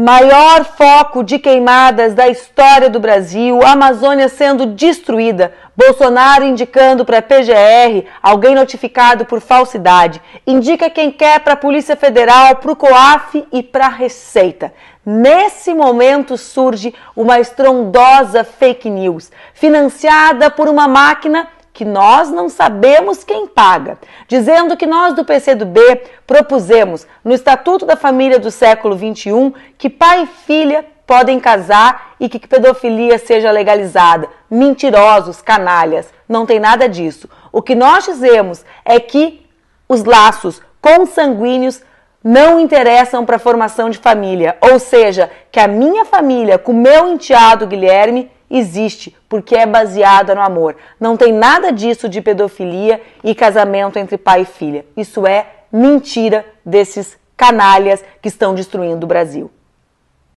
Maior foco de queimadas da história do Brasil, Amazônia sendo destruída, Bolsonaro indicando para a PGR alguém notificado por falsidade, indica quem quer para a Polícia Federal, para o COAF e para a Receita. Nesse momento surge uma estrondosa fake news, financiada por uma máquina que nós não sabemos quem paga, dizendo que nós do PCdoB propusemos no Estatuto da Família do século XXI que pai e filha podem casar e que pedofilia seja legalizada. Mentirosos, canalhas, não tem nada disso. O que nós dizemos é que os laços consanguíneos não interessam para a formação de família, ou seja, que a minha família, com meu enteado Guilherme, existe porque é baseada no amor. Não tem nada disso de pedofilia e casamento entre pai e filha. Isso é mentira desses canalhas que estão destruindo o Brasil.